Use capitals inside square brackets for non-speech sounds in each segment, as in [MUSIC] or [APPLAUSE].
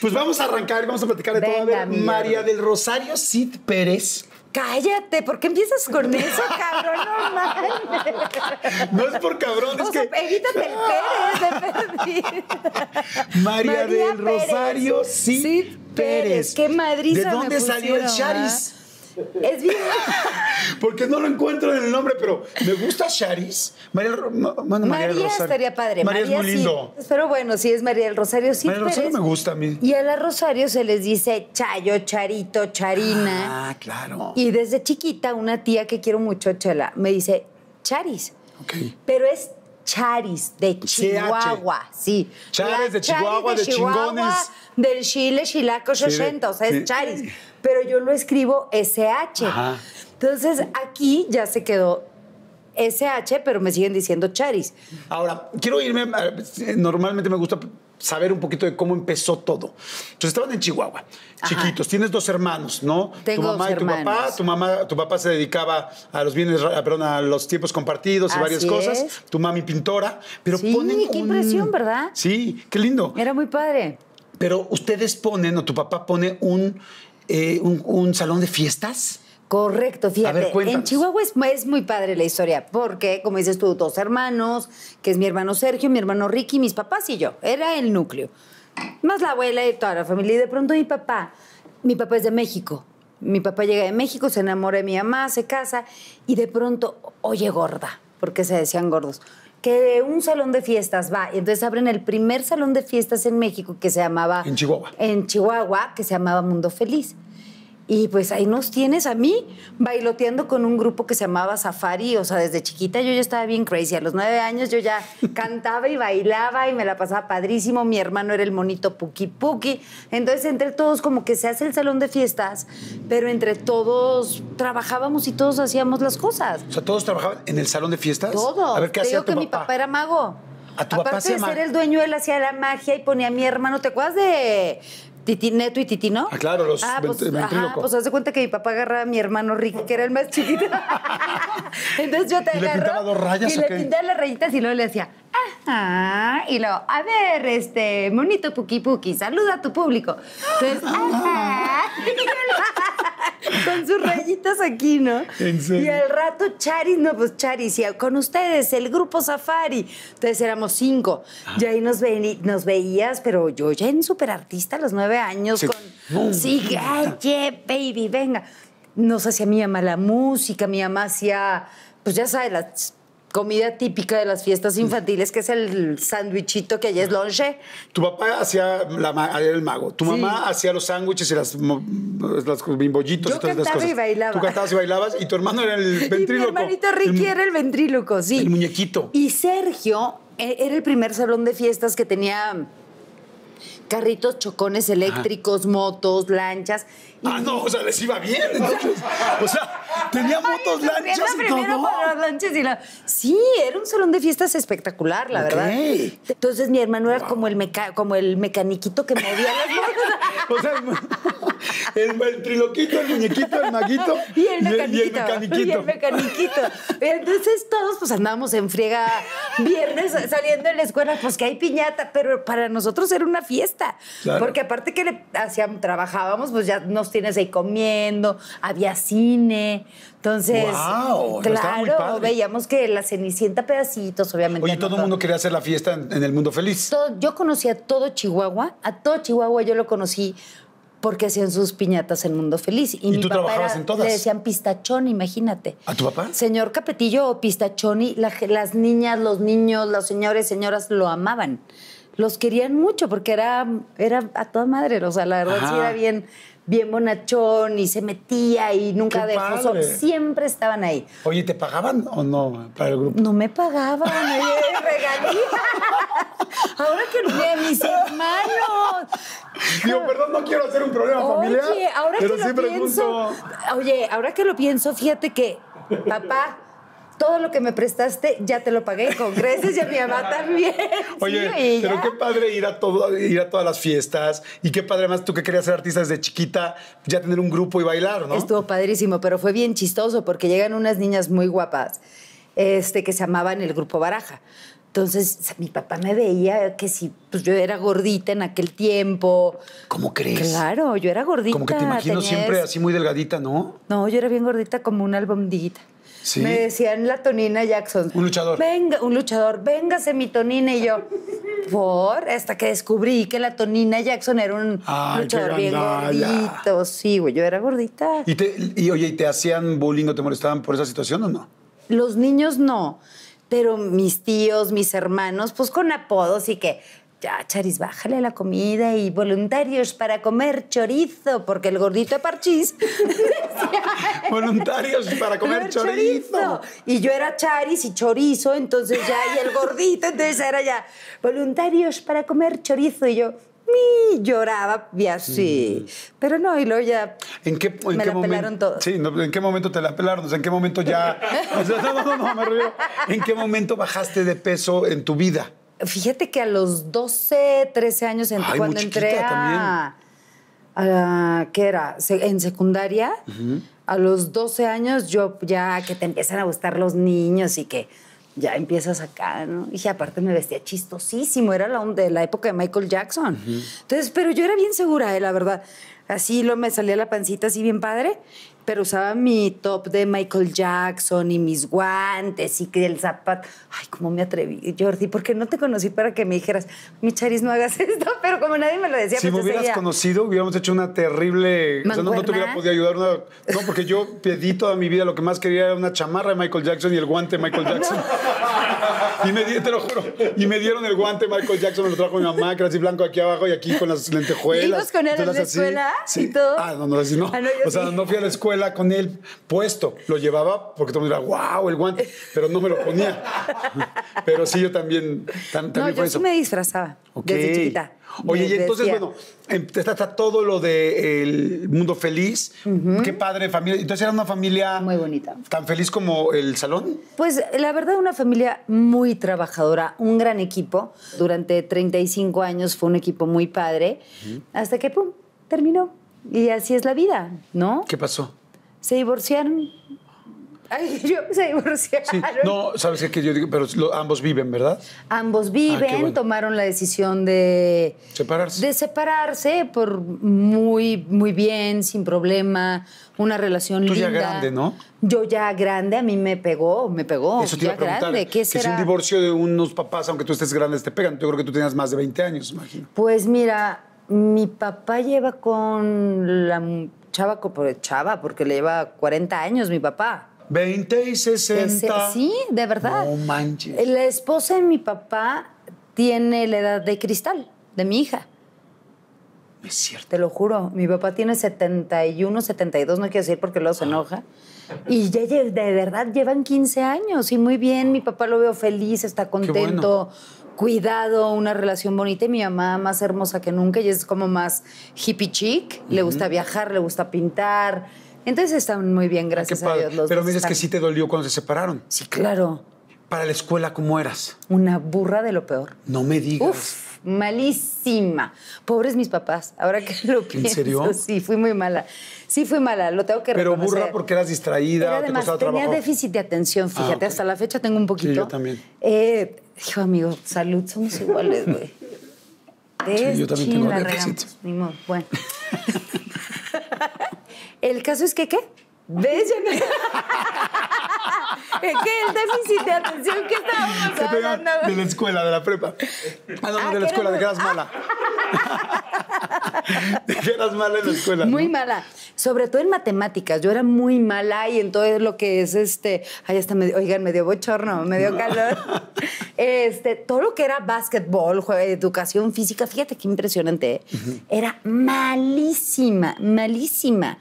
Pues vamos a arrancar, vamos a platicar de todo. María del Rosario Cid Pérez. Cállate, ¿por qué empiezas con eso, cabrón? No No es por cabrón, es que. Evítate el Pérez, de María, María, del Rosario Cid, Pérez. Qué ¿De dónde salió el Charis? Ah? Es bien. Porque no lo encuentro en el nombre, pero me gusta Charis. María, María, María estaría padre. María, es muy lindo. Pero bueno, si es María del Rosario. Sí, María del Rosario me gusta a mí. Y a la Rosario se les dice Chayo, Charito, Charina. Ah, claro. Y desde chiquita, una tía que quiero mucho, Chela, me dice Charis. Ok. Pero es Charis de Chihuahua, sí. Charis de Chihuahua, de, de chingones del Chile, Chilaco, 80 o sea, es Charis. Pero yo lo escribo SH. Entonces, aquí ya se quedó SH, pero me siguen diciendo Charis. Ahora, quiero irme. Normalmente me gusta saber un poquito de cómo empezó todo. Entonces estaban en Chihuahua, chiquitos. Tienes dos hermanos, ¿no? Tengo tu mamá y tu papá. Tu mamá, tu papá se dedicaba a los bienes, perdón, a los tiempos compartidos y varias cosas. Tu mami pintora, pero sí, qué impresión, ¿verdad? Sí, qué lindo. Era muy padre pero ustedes ponen, o tu papá pone un, eh, un, salón de fiestas. Correcto, fíjate. en Chihuahua es, es, muy padre la historia, porque, como dices tú, dos hermanos, que es mi hermano Sergio, mi hermano Ricky, mis papás y yo. Era el núcleo. Más la abuela y toda la familia. Y de pronto mi papá, mi papá es de México. Mi papá llega de México, se enamora de mi mamá, se casa y de pronto, oye gorda, porque se decían gordos que de un salón de fiestas va. Y entonces abren el primer salón de fiestas en México que se llamaba... En Chihuahua. En Chihuahua, que se llamaba Mundo Feliz. Y pues ahí nos tienes a mí bailoteando con un grupo que se llamaba Safari. O sea, desde chiquita yo ya estaba bien crazy. A los nueve años yo ya [LAUGHS] cantaba y bailaba y me la pasaba padrísimo. Mi hermano era el monito Puki Puki. Entonces, entre todos, como que se hace el salón de fiestas, pero entre todos trabajábamos y todos hacíamos las cosas. O sea, todos trabajaban en el salón de fiestas. todo A ver qué que mi papá era mago. A tu Aparte papá de ser el dueño, él hacía la magia y ponía a mi hermano. ¿Te acuerdas de Titi, Neto y ¿no? Ah, claro, los ah, pues, ajá, pues, haz de cuenta que mi papá agarraba a mi hermano Ricky, que era el más chiquito. [LAUGHS] Entonces yo te agarro. ¿Y le pintaba dos rayas le las rayitas y luego le decía, ajá. Y luego, a ver, este, monito Puki Puki, saluda a tu público. Entonces, [LAUGHS] ajá. [LAUGHS] [LAUGHS] con sus rayitas aquí, ¿no? Y al rato Charis, no, pues Charis, con ustedes, el grupo Safari. Entonces éramos cinco. Ah. Y ahí nos, veías, pero yo ya en superartista a los nueve años, con. Sí, ay, baby, venga. Nos hacía mi mamá la música, mi mamá hacía, pues ya sabes, las comida típica de las fiestas infantiles, que es el sándwichito que allá es lonche. Tu papá hacía el mago, tu mamá hacía los sándwiches y las, bimbollitos y todas cantaba cosas. y bailaba. Tú cantabas y bailabas y tu hermano era el ventríloco. [LAUGHS] Y mi hermanito Ricky era el ventríloco, sí. El muñequito. Y Sergio e, era el primer salón de fiestas que tenía carritos chocones ah. eléctricos, motos, lanchas. Ah, no, o sea, les iba bien. [LAUGHS] o sea, tenía motos, lanchas y todo. las lanchas y la... Sí, era un salón de fiestas espectacular, la verdad. Entonces mi hermano era como el meca... como el mecaniquito que movía las motos. [LAUGHS] o sea, el triloquito, el muñequito, el maguito [LAUGHS] y el mecaniquito. Y el mecaniquito. Entonces todos pues andábamos en friega viernes saliendo de la escuela, pues que hay piñata, pero para nosotros era una fiesta. Porque aparte que trabajábamos, pues ya nos tienes ahí comiendo, había cine. Entonces, wow, claro, veíamos que la cenicienta pedacitos, obviamente. Oye, todo el mundo quería hacer la fiesta en, el mundo feliz. yo conocí a todo Chihuahua, a todo Chihuahua yo lo conocí porque hacían sus piñatas en Mundo Feliz. Y, tú trabajabas en todas? Le decían pistachón, imagínate. ¿A tu papá? Señor Capetillo o pistachoni, las niñas, los niños, los señores, señoras lo amaban. Los querían mucho porque era, era a toda madre, o sea, la verdad sí era bien bien bonachón y se metía y nunca dejó Siempre estaban ahí. Oye, ¿te pagaban o no para el grupo? No me pagaban, [LAUGHS] regalía. Ahora que lo a mis hermanos. Digo, perdón, no quiero hacer un problema oye, familiar. Ahora pero que lo pienso. Oye, ahora que lo pienso, fíjate que papá todo lo que me prestaste ya te lo pagué con creces y a mi mamá [LAUGHS] también. Oye, pero qué padre ir a, todo, ir a todas las fiestas y qué padre más tú que querías ser artista desde chiquita, ya tener un grupo y bailar, ¿no? Estuvo padrísimo, pero fue bien chistoso porque llegan unas niñas muy guapas este, que se llamaban el grupo Baraja. Entonces, mi papá me veía que si pues yo era gordita en aquel tiempo. ¿Cómo crees? Claro, yo era gordita. Como que te imagino siempre así muy delgadita, ¿no? No, yo era bien gordita como una albondiguita. Me decían la Tonina Jackson. Un luchador. Venga, un luchador, véngase mi Tonina. Y yo, por, hasta que descubrí que la Tonina Jackson era un luchador bien gordito. Sí, güey, yo era gordita. ¿Y, te, oye, te hacían bullying o te molestaban por esa situación o no? Los niños no, pero mis tíos, mis hermanos, pues con apodos y que ya, Charis, bájale la comida y voluntarios para comer chorizo, porque el gordito es Parchís [LAUGHS] [LAUGHS] voluntarios para comer chorizo. Y yo era charis y chorizo, entonces ya, y el [LAUGHS] gordito, entonces era ya, voluntarios para comer chorizo. Y yo, mi, lloraba y así. Pero no, y luego ya. ¿En qué, me la momento, Sí, ¿en qué momento te la pelaron? O sea, ¿En qué momento ya.? [LAUGHS] no, no, no, me ¿En qué momento bajaste de peso en tu vida? Fíjate que a los 12, 13 años, cuando entré ¿qué era? en secundaria, a los 12 años, yo ya que te empiezan a gustar los niños y que ya empiezas acá, ¿no? Y aparte me vestía chistosísimo, era la, de la época de Michael Jackson. Entonces, pero yo era bien segura, eh, la verdad. Así lo me salía la pancita así bien padre pero usaba mi top de Michael Jackson y mis guantes y el zapato. Ay, cómo me atreví, Jordi, porque no te conocí para que me dijeras, mi charis, no hagas [LAUGHS] esto, pero como nadie me lo decía, Si pues me hubieras conocido, hubiéramos hecho una terrible. O no, te hubiera podido ayudar. No, porque yo pedí toda mi vida, lo que más quería era una chamarra de Michael Jackson y el guante de Michael [LAUGHS] Jackson. [LAUGHS] Y me dieron, lo juro. Y me dieron el guante Michael Jackson, me lo trajo mi mamá, que era así blanco aquí abajo y aquí con las lentejuelas. ¿Ibas con él a la escuela sí. y todo? Ah, no, no, así no. Ah, o sea, no fui a la escuela con él puesto. Lo llevaba porque todo el mundo era, wow, el guante. Pero no me lo ponía. [LAUGHS] Pero sí, yo también. también no, yo sí me disfrazaba desde chiquita. Oye, y entonces, bueno, está, em, todo lo del mundo feliz. Qué padre familia. Entonces era una familia. Muy bonita. ¿Tan feliz como el salón? Pues la verdad, una familia muy trabajadora, un gran equipo. Durante 35 años fue un equipo muy padre. Hasta que, pum, terminó. Y así es la vida, ¿no? ¿Qué pasó? Se divorciaron Ay, [LAUGHS] yo, se divorciaron. No, sabes que yo digo, pero ambos viven, ¿verdad? Ambos ah, viven, tomaron la decisión de separarse. De separarse por muy, muy bien, sin problema, una relación linda. Tú ya grande, ¿no? Yo ya grande, a mí me pegó, me pegó. Eso te iba preguntar, ¿Qué Que es un divorcio de unos papás, aunque tú estés grande, te pegan. Yo creo que tú tenías más de 20 años, imagino. Pues mira, mi papá lleva con la chava, chava porque le lleva 40 años mi papá. 20 y 60. sí, de verdad. No manches. La esposa de mi papá tiene la edad de cristal, de mi hija. Es cierto. Te lo juro, mi papá tiene 71, 72, no quiero decir porque luego se enoja. Y ya de verdad llevan 15 años y muy bien, mi papá lo veo feliz, está contento, cuidado, una relación bonita y mi mamá más hermosa que nunca, y es como más hippie chic, le gusta viajar, le gusta pintar entonces están muy bien, ah, gracias a Dios. Pero me dices que sí te dolió cuando se separaron. Sí, claro. Para la escuela, ¿cómo eras? Una burra de lo peor. No me digas. Uf, malísima. Pobres mis papás, ahora que lo pienso. ¿En serio? Sí, fui muy mala. Sí, fui mala, lo tengo que Pero burra porque eras distraída, además, te tenía déficit de atención, ah, fíjate, hasta la fecha tengo un poquito. yo también. Eh, hijo, amigo, salud, somos iguales, güey. yo también tengo déficit. Ni bueno. [LAUGHS] El caso es que, ¿qué? ¿Ves? que el déficit de atención que estábamos hablando? De la escuela, de la prepa. Ah, no, de la ah, escuela, de que eras mala. Ah que [LAUGHS] eras mala en la escuela. Muy mala. Sobre todo en matemáticas. Yo era muy mala y en todo lo que es este. ahí está me, oigan, me dio bochorno, me dio calor. [LAUGHS] este, todo lo que era básquetbol, educación física, fíjate qué impresionante. ¿eh? Era malísima, malísima.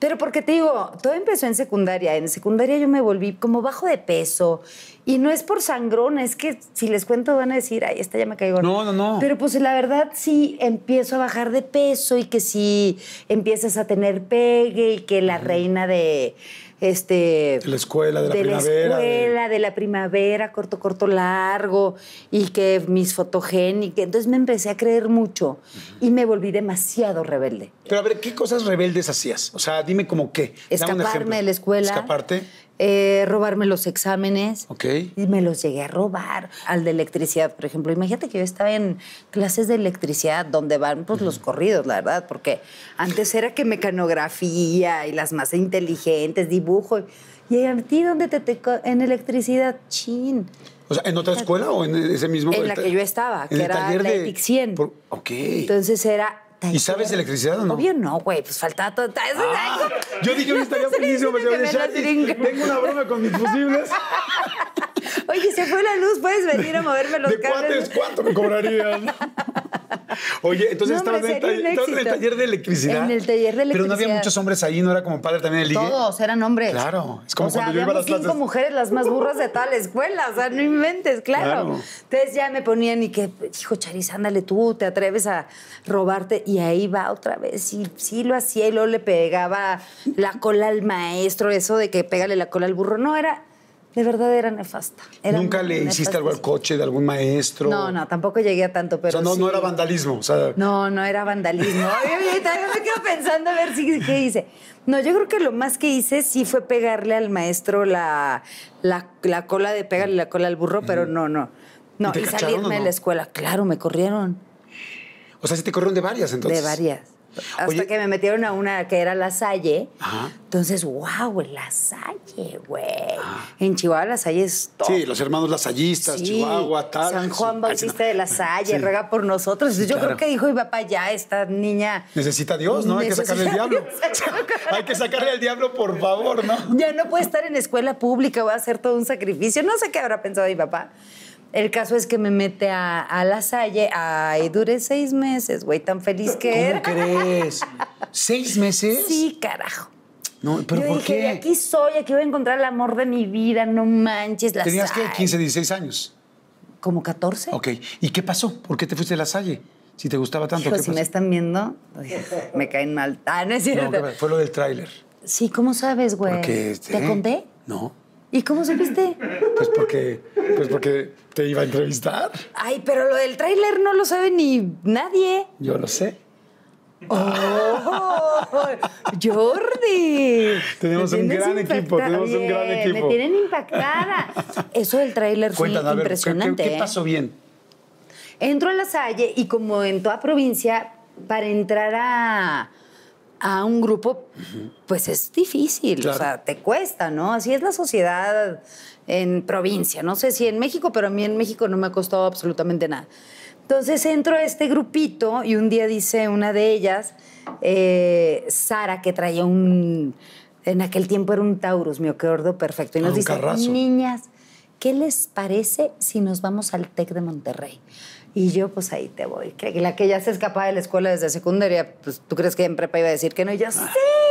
Pero porque te digo, todo empezó en secundaria. En secundaria yo me volví como bajo de peso. Y no es por sangrón, es que si les cuento van a decir, ay, esta ya me caigo. No, no, no. Pero pues la verdad sí empiezo a bajar de peso y que si sí, empiezas a tener pegue y que la reina de este de la escuela de la primavera la primavera corto corto largo y que mis fotogénicas entonces me empecé a creer mucho y me volví demasiado rebelde pero a ver qué cosas rebeldes hacías o sea dime como qué escaparme de la escuela escaparte eh, robarme los exámenes. Ok. Y me los llegué a robar. Al de electricidad, por ejemplo. Imagínate que yo estaba en clases de electricidad donde van pues, los corridos, la verdad, porque antes era que mecanografía y las más inteligentes, dibujo. Y a ti, ¿dónde te, te en electricidad? Chin. O sea, ¿en otra escuela o en ese mismo? En la que yo estaba, que era la de... 100. Entonces era ¿Y sabes de electricidad o no? Obvio no, güey, pues faltaba todo. Ah, yo dije, yo estaría feliz... me chat. Tengo una broma con mis fusibles. [LAUGHS] Oye, se fue la luz, puedes venir a moverme los ¿De cables. ¿De cuánto me cobrarían? [LAUGHS] Oye, entonces estaba en, el, taller de electricidad. En el taller de electricidad. Pero no había muchos hombres ahí, ¿no era como padre también el ligue? Todos eran hombres. Claro. Es como o sea, cuando yo iba las cinco mujeres las más burras de tal escuela. O sea, no inventes, claro. Entonces ya me ponían y que, hijo Charis, ándale tú, te atreves a robarte. Y ahí va otra vez. Y sí lo hacía y luego le pegaba la cola al maestro, eso de que pégale la cola al burro. No, era de verdad era nefasta. ¿Nunca le hiciste algo al coche de algún maestro? No, no, tampoco llegué a tanto, pero. O sea, no, no era vandalismo. No, no era vandalismo. Todavía [LAUGHS] me quedo pensando a ver si, qué hice. No, yo creo que lo más que hice sí fue pegarle al maestro la, la, la cola de pegarle la cola al burro, pero no, no. No, y, salirme de la escuela. Claro, me corrieron. O sea, sí te corrieron de varias entonces. De varias. Hasta que me metieron a una que era La Salle. Entonces, wow, La Salle, güey. Ah. En Chihuahua La Salle es todo. Sí, los hermanos lasallistas, Chihuahua, tal. San Juan Bautista de La Salle, por nosotros. Yo creo que dijo mi papá, ya, esta niña... Necesita Dios, ¿no? Hay que sacarle al diablo. [LAUGHS] Hay que sacarle al diablo, por favor, ¿no? Ya no puede estar en escuela pública, va a hacer todo un sacrificio. No sé qué habrá pensado mi papá. El caso es que me mete a, la salle. Ay, duré seis meses, güey, tan feliz que ¿Cómo crees? ¿Seis meses? Sí, carajo. No, pero Yo ¿por qué? Aquí soy, aquí voy a encontrar el amor de mi vida, no manches. La ¿Tenías que 15, 16 años? Como 14. Ok. ¿Y qué pasó? ¿Por qué te fuiste a la salle? Si te gustaba tanto. ¿qué si me están viendo, me caen mal. Ah, no es cierto. fue lo del tráiler. Sí, ¿cómo sabes, güey? Este, ¿Te conté? No. ¿Y cómo supiste? Pues porque, pues porque te iba a entrevistar. Ay, pero lo del tráiler no lo sabe ni nadie. Yo lo sé. ¡Oh! [LAUGHS] ¡Jordi! Tenemos un gran equipo, tenemos un gran equipo. Me tienen impactada. Eso del tráiler fue impresionante. ¿qué, qué, ¿eh? pasó bien? Entro a la Salle y como en toda provincia, para entrar a a un grupo, pues es difícil, o sea, te cuesta, ¿no? Así es la sociedad en provincia, no sé si en México, pero a mí en México no me ha costado absolutamente nada. Entonces entro a este grupito y un día dice una de ellas, eh, Sara, que traía un, en aquel tiempo era un Taurus, qué acuerdo perfecto, y nos dice, niñas, ¿qué les parece si nos vamos al TEC de Monterrey? Y yo, pues ahí te voy. Que la que ya se escapaba de la escuela desde secundaria, pues tú crees que en prepa iba a decir que no. Y yo, ah.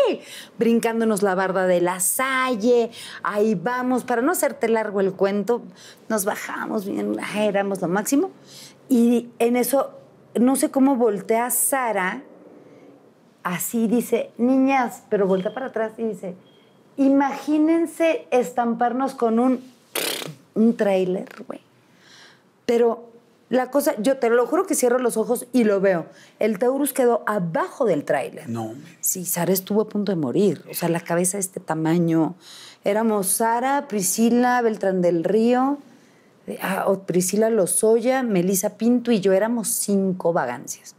sí, brincándonos la barda de la salle, ahí vamos. Para no hacerte largo el cuento, nos bajamos bien, éramos lo máximo. Y en eso, no sé cómo voltea Sara, así dice, niñas, pero voltea para atrás y dice, imagínense estamparnos con un, un trailer, güey. Pero la cosa, yo te lo juro que cierro los ojos y lo veo. El Taurus quedó abajo del tráiler. No. Sí, Sara estuvo a punto de morir. O sea, la cabeza de este tamaño. Éramos Sara, Priscila, Beltrán del Río, ah, Priscila Lozoya, Melisa Pinto y yo. Éramos cinco vagancias.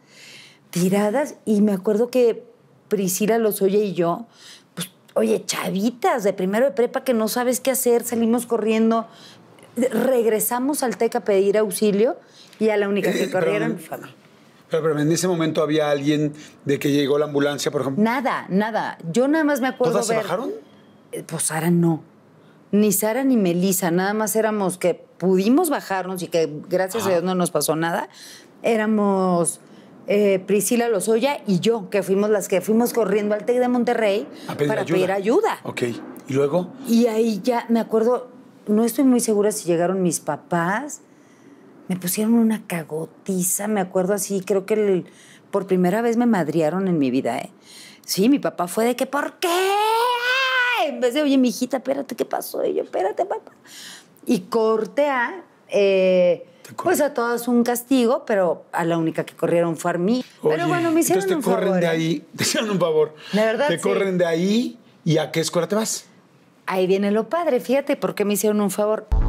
Tiradas. Y me acuerdo que Priscila Lozoya y yo, pues, oye, chavitas de primero de prepa que no sabes qué hacer, salimos corriendo regresamos al TEC a pedir auxilio y a la única que eh, corrieron Pero, en ese momento había alguien de que llegó la ambulancia, por ejemplo. Nada, nada. Yo nada más me acuerdo ¿Todas se bajaron? Eh, pues Sara no. Ni Sara ni Melisa, nada más éramos que pudimos bajarnos y que gracias a Dios no nos pasó nada. Éramos eh, Priscila Lozoya y yo, que fuimos las que fuimos corriendo al TEC de Monterrey para pedir ayuda. Ok. ¿Y luego? Y ahí ya me acuerdo, no estoy muy segura si llegaron mis papás. Me pusieron una cagotiza, me acuerdo así, creo que por primera vez me madriaron en mi vida, ¿eh? Sí, mi papá fue de que, ¿por qué? En vez de, oye, mi hijita, espérate, ¿qué pasó? Y yo, espérate, papá. Y corté a, eh, pues a todos un castigo, pero a la única que corrieron fue a mí. pero bueno, me hicieron te corren de ¿eh? ahí, [LAUGHS] te hicieron un favor. Te corren de ahí y a qué escuela te vas ahí viene lo padre, fíjate, porque me hicieron un favor.